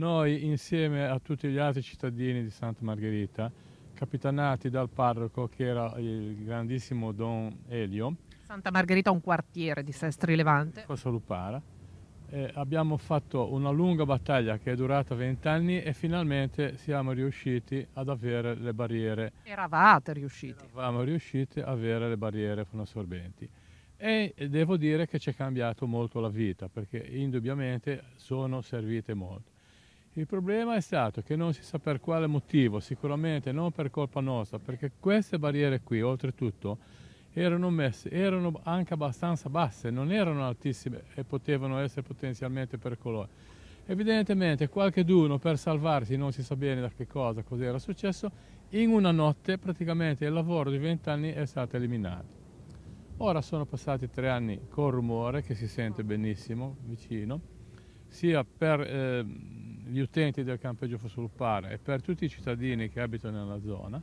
Noi insieme a tutti gli altri cittadini di Santa Margherita, capitanati dal parroco che era il grandissimo Don Elio. Santa Margherita è un quartiere di Sestri Levante. Corso Lupara. Eh, abbiamo fatto una lunga battaglia che è durata vent'anni e finalmente siamo riusciti ad avere le barriere. Eravate riusciti. Eravamo riusciti ad avere le barriere fonoassorbenti. E devo dire che ci è cambiato molto la vita perché indubbiamente sono servite molto. Il problema è stato che non si sa per quale motivo, sicuramente non per colpa nostra, perché queste barriere qui, oltretutto, erano messe, erano anche abbastanza basse, non erano altissime e potevano essere potenzialmente pericolose. Evidentemente qualcheduno per salvarsi, non si sa bene da che cosa, cosa era successo, in una notte praticamente il lavoro di 20 anni è stato eliminato. Ora sono passati tre anni con rumore che si sente benissimo vicino, sia per eh, gli utenti del campeggio Fosulpar e per tutti i cittadini che abitano nella zona